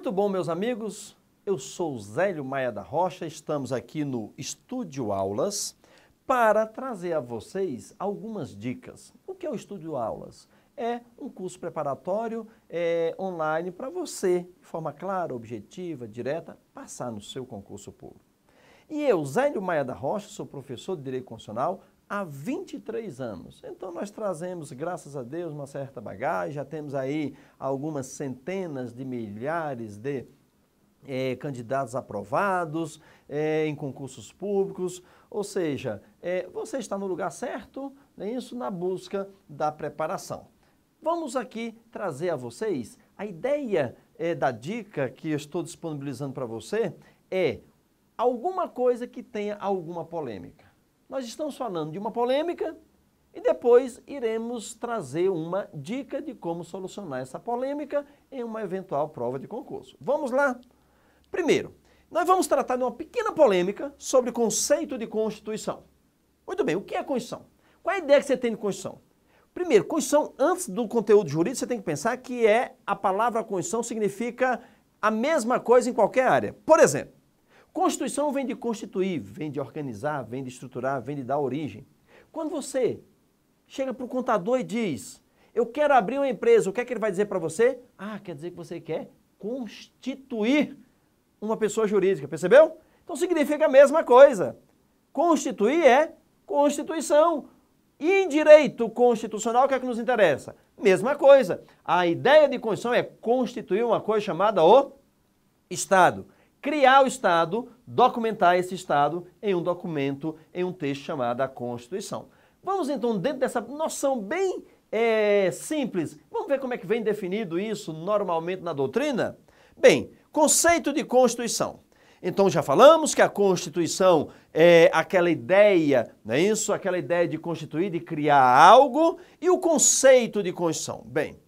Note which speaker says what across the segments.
Speaker 1: Muito bom, meus amigos. Eu sou Zélio Maia da Rocha, estamos aqui no Estúdio Aulas para trazer a vocês algumas dicas. O que é o Estúdio Aulas? É um curso preparatório é, online para você, de forma clara, objetiva, direta, passar no seu concurso público. E eu, Zélio Maia da Rocha, sou professor de Direito Constitucional, há 23 anos. Então nós trazemos, graças a Deus, uma certa bagagem, já temos aí algumas centenas de milhares de é, candidatos aprovados é, em concursos públicos, ou seja, é, você está no lugar certo, né, isso na busca da preparação. Vamos aqui trazer a vocês a ideia da dica que eu estou disponibilizando para você é alguma coisa que tenha alguma polêmica. Nós estamos falando de uma polêmica e depois iremos trazer uma dica de como solucionar essa polêmica em uma eventual prova de concurso. Vamos lá? Primeiro, nós vamos tratar de uma pequena polêmica sobre o conceito de Constituição. Muito bem, o que é Constituição? Qual é a ideia que você tem de Constituição? Primeiro, Constituição, antes do conteúdo jurídico, você tem que pensar que é a palavra Constituição significa a mesma coisa em qualquer área. Por exemplo, Constituição vem de constituir, vem de organizar, vem de estruturar, vem de dar origem. Quando você chega para o contador e diz, eu quero abrir uma empresa, o que é que ele vai dizer para você? Ah, quer dizer que você quer constituir uma pessoa jurídica, percebeu? Então significa a mesma coisa. Constituir é Constituição. E em direito constitucional, o que é que nos interessa? Mesma coisa. A ideia de Constituição é constituir uma coisa chamada o Estado criar o Estado, documentar esse Estado em um documento, em um texto chamado a Constituição. Vamos então, dentro dessa noção bem é, simples, vamos ver como é que vem definido isso normalmente na doutrina? Bem, conceito de Constituição. Então já falamos que a Constituição é aquela ideia, não é isso? Aquela ideia de constituir, de criar algo e o conceito de Constituição. Bem,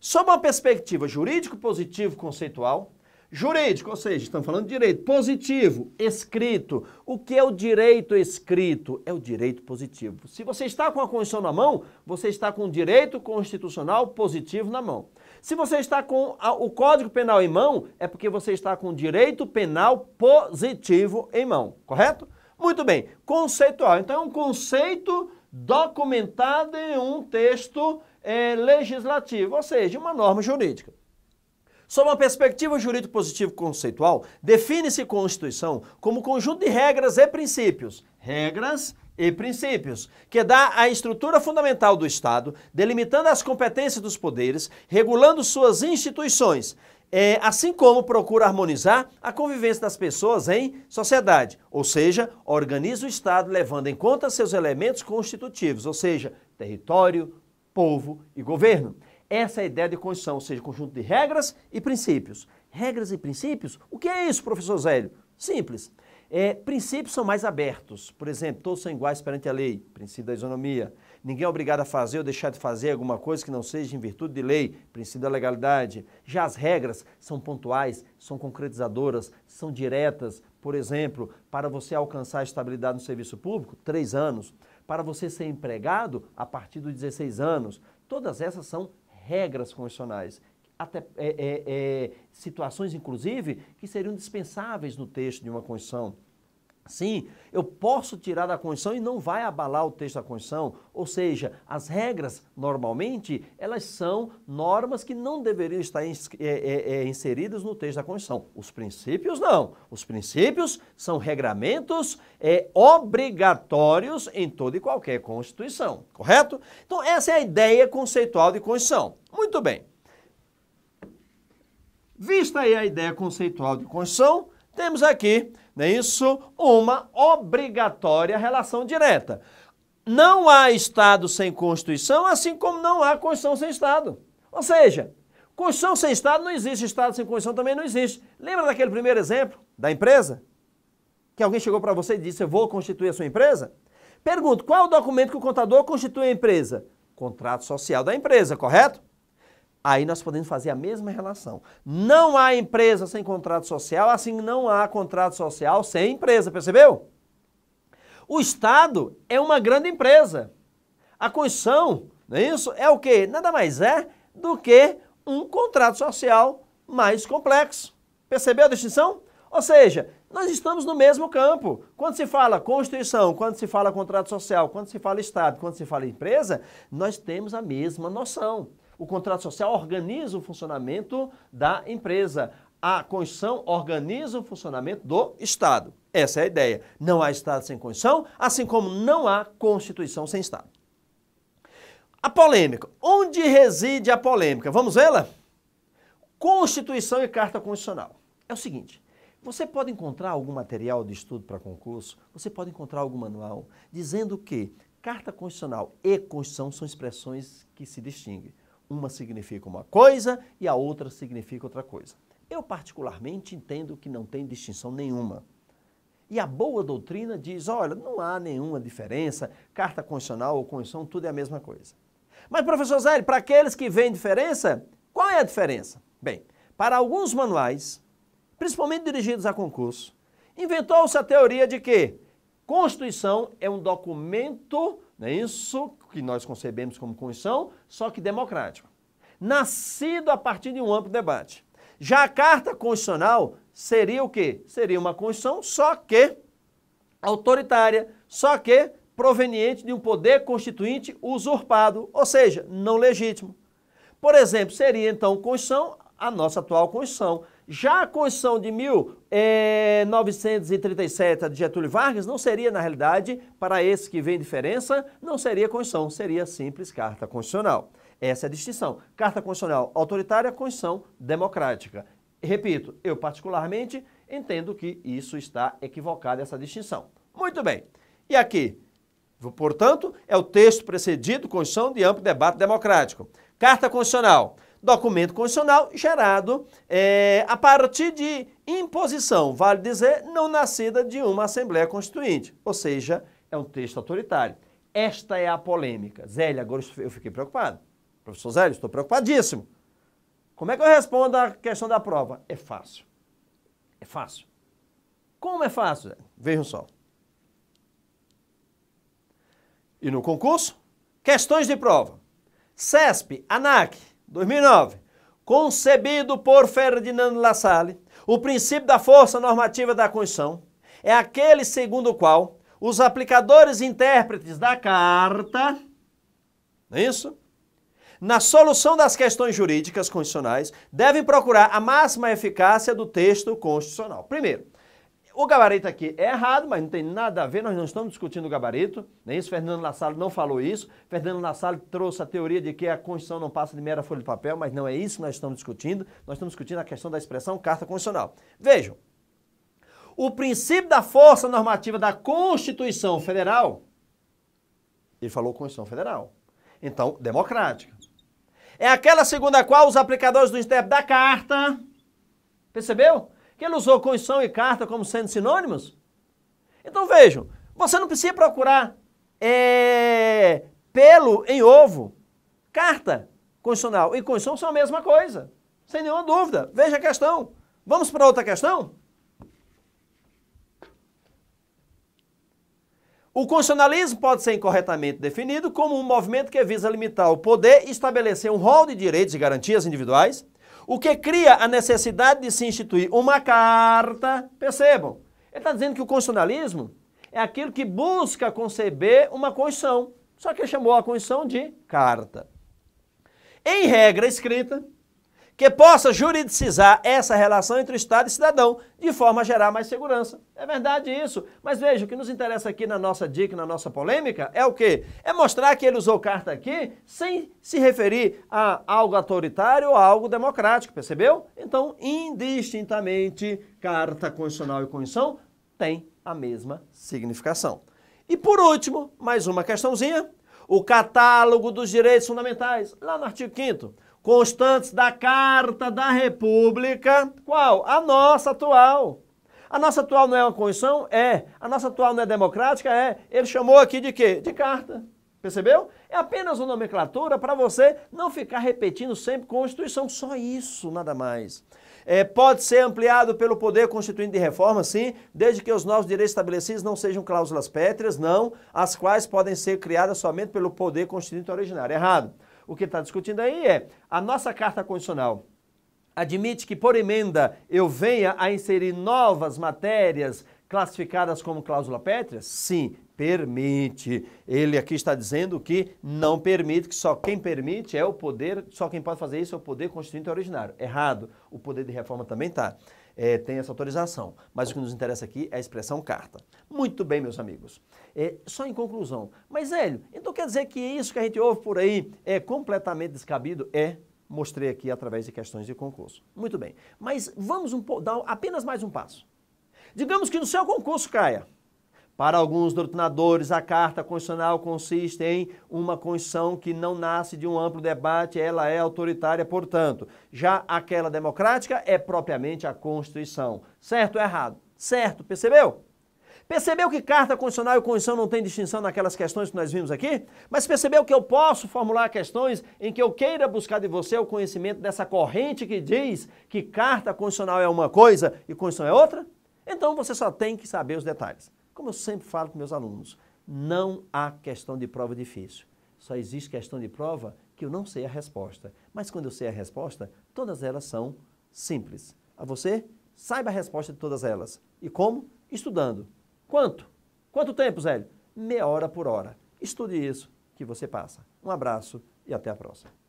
Speaker 1: sob uma perspectiva jurídico positivo conceitual, Jurídico, ou seja, estamos falando de direito. Positivo, escrito. O que é o direito escrito? É o direito positivo. Se você está com a Constituição na mão, você está com o direito constitucional positivo na mão. Se você está com a, o Código Penal em mão, é porque você está com o direito penal positivo em mão, correto? Muito bem. Conceitual. Então é um conceito documentado em um texto é, legislativo, ou seja, uma norma jurídica. Sob uma perspectiva jurídico-positivo-conceitual, define-se Constituição como conjunto de regras e princípios. Regras e princípios, que dá a estrutura fundamental do Estado, delimitando as competências dos poderes, regulando suas instituições, é, assim como procura harmonizar a convivência das pessoas em sociedade, ou seja, organiza o Estado levando em conta seus elementos constitutivos, ou seja, território, povo e governo. Essa é a ideia de Constituição, ou seja, conjunto de regras e princípios. Regras e princípios? O que é isso, professor Zélio? Simples. É, princípios são mais abertos. Por exemplo, todos são iguais perante a lei, princípio da isonomia. Ninguém é obrigado a fazer ou deixar de fazer alguma coisa que não seja em virtude de lei, princípio da legalidade. Já as regras são pontuais, são concretizadoras, são diretas. Por exemplo, para você alcançar a estabilidade no serviço público, três anos. Para você ser empregado, a partir dos 16 anos. Todas essas são regras constitucionais, até é, é, é, situações, inclusive, que seriam dispensáveis no texto de uma Constituição. Sim, eu posso tirar da Constituição e não vai abalar o texto da Constituição. Ou seja, as regras, normalmente, elas são normas que não deveriam estar eh, eh, eh, inseridas no texto da Constituição. Os princípios, não. Os princípios são regramentos é, obrigatórios em toda e qualquer Constituição, correto? Então, essa é a ideia conceitual de Constituição. Muito bem. Vista aí a ideia conceitual de Constituição, temos aqui, não é isso? Uma obrigatória relação direta. Não há Estado sem Constituição, assim como não há Constituição sem Estado. Ou seja, Constituição sem Estado não existe, Estado sem Constituição também não existe. Lembra daquele primeiro exemplo da empresa? Que alguém chegou para você e disse: Eu vou constituir a sua empresa? Pergunto: qual é o documento que o contador constitui a empresa? Contrato social da empresa, correto? Aí nós podemos fazer a mesma relação. Não há empresa sem contrato social, assim não há contrato social sem empresa, percebeu? O Estado é uma grande empresa. A Constituição, não é isso? É o quê? Nada mais é do que um contrato social mais complexo. Percebeu a distinção? Ou seja, nós estamos no mesmo campo. Quando se fala Constituição, quando se fala contrato social, quando se fala Estado, quando se fala empresa, nós temos a mesma noção. O contrato social organiza o funcionamento da empresa. A Constituição organiza o funcionamento do Estado. Essa é a ideia. Não há Estado sem Constituição, assim como não há Constituição sem Estado. A polêmica. Onde reside a polêmica? Vamos vê-la? Constituição e Carta Constitucional. É o seguinte: você pode encontrar algum material de estudo para concurso, você pode encontrar algum manual dizendo que Carta Constitucional e Constituição são expressões que se distinguem. Uma significa uma coisa e a outra significa outra coisa. Eu, particularmente, entendo que não tem distinção nenhuma. E a boa doutrina diz: olha, não há nenhuma diferença, carta constitucional ou constituição, tudo é a mesma coisa. Mas, professor Zé, para aqueles que veem diferença, qual é a diferença? Bem, para alguns manuais, principalmente dirigidos a concurso, inventou-se a teoria de que Constituição é um documento, não é isso, que nós concebemos como Constituição, só que democrático, nascido a partir de um amplo debate. Já a Carta Constitucional seria o quê? Seria uma Constituição só que autoritária, só que proveniente de um poder constituinte usurpado, ou seja, não legítimo. Por exemplo, seria então Constituição a nossa atual Constituição. Já a Constituição de 1937 eh, de Getúlio Vargas não seria, na realidade, para esse que vem diferença, não seria Constituição, seria simples carta constitucional. Essa é a distinção. Carta constitucional autoritária, Constituição democrática. Repito, eu particularmente entendo que isso está equivocado, essa distinção. Muito bem. E aqui, portanto, é o texto precedido Constituição de amplo debate democrático. Carta constitucional documento constitucional gerado é, a partir de imposição, vale dizer, não nascida de uma Assembleia Constituinte, ou seja, é um texto autoritário. Esta é a polêmica. Zélio, agora eu fiquei preocupado. Professor Zélio, estou preocupadíssimo. Como é que eu respondo à questão da prova? É fácil. É fácil. Como é fácil? Zélio? Vejam só. E no concurso? Questões de prova. CESP, ANAC, 2009, concebido por Ferdinando Lassalle, o princípio da força normativa da Constituição é aquele segundo o qual os aplicadores e intérpretes da carta, não é isso? Na solução das questões jurídicas constitucionais, devem procurar a máxima eficácia do texto constitucional. Primeiro, o gabarito aqui é errado, mas não tem nada a ver, nós não estamos discutindo o gabarito, nem é isso, Fernando Lassalle não falou isso. Fernando Lassalle trouxe a teoria de que a Constituição não passa de mera folha de papel, mas não é isso que nós estamos discutindo, nós estamos discutindo a questão da expressão carta constitucional. Vejam, o princípio da força normativa da Constituição Federal, ele falou Constituição Federal, então democrática. É aquela segundo a qual os aplicadores do STF da carta, percebeu? que ele usou condição e carta como sendo sinônimos? Então vejam, você não precisa procurar é, pelo em ovo, carta constitucional. e condição são a mesma coisa, sem nenhuma dúvida. Veja a questão. Vamos para outra questão? O constitucionalismo pode ser incorretamente definido como um movimento que visa limitar o poder e estabelecer um rol de direitos e garantias individuais o que cria a necessidade de se instituir uma carta, percebam, ele está dizendo que o constitucionalismo é aquilo que busca conceber uma Constituição, só que ele chamou a Constituição de carta. Em regra escrita, que possa juridicizar essa relação entre o Estado e cidadão, de forma a gerar mais segurança. É verdade isso. Mas veja, o que nos interessa aqui na nossa dica, na nossa polêmica, é o quê? É mostrar que ele usou carta aqui sem se referir a algo autoritário ou a algo democrático, percebeu? Então, indistintamente, carta constitucional e condição têm a mesma significação. E por último, mais uma questãozinha, o catálogo dos direitos fundamentais, lá no artigo 5 constantes da Carta da República, qual? A nossa atual. A nossa atual não é uma Constituição, É. A nossa atual não é democrática? É. Ele chamou aqui de quê? De carta. Percebeu? É apenas uma nomenclatura para você não ficar repetindo sempre Constituição, só isso, nada mais. É, pode ser ampliado pelo poder constituinte de reforma, sim, desde que os novos direitos estabelecidos não sejam cláusulas pétreas, não, as quais podem ser criadas somente pelo poder constituinte originário. Errado o que está discutindo aí é a nossa carta condicional admite que por emenda eu venha a inserir novas matérias classificadas como cláusula pétrea? Sim, permite. Ele aqui está dizendo que não permite, que só quem permite é o poder, só quem pode fazer isso é o poder constituinte originário. Errado. O poder de reforma também está é, tem essa autorização. Mas o que nos interessa aqui é a expressão carta. Muito bem, meus amigos. É, só em conclusão. Mas, Hélio, então quer dizer que isso que a gente ouve por aí é completamente descabido? É. Mostrei aqui através de questões de concurso. Muito bem. Mas vamos um, dar apenas mais um passo. Digamos que no seu concurso caia para alguns doutrinadores, a Carta Constitucional consiste em uma Constituição que não nasce de um amplo debate, ela é autoritária, portanto. Já aquela democrática é propriamente a Constituição. Certo ou errado? Certo, percebeu? Percebeu que Carta Constitucional e Constituição não tem distinção naquelas questões que nós vimos aqui? Mas percebeu que eu posso formular questões em que eu queira buscar de você o conhecimento dessa corrente que diz que Carta Constitucional é uma coisa e Constituição é outra? Então você só tem que saber os detalhes. Como eu sempre falo com meus alunos, não há questão de prova difícil. Só existe questão de prova que eu não sei a resposta. Mas quando eu sei a resposta, todas elas são simples. A você, saiba a resposta de todas elas. E como? Estudando. Quanto? Quanto tempo, Zélio? Meia hora por hora. Estude isso que você passa. Um abraço e até a próxima.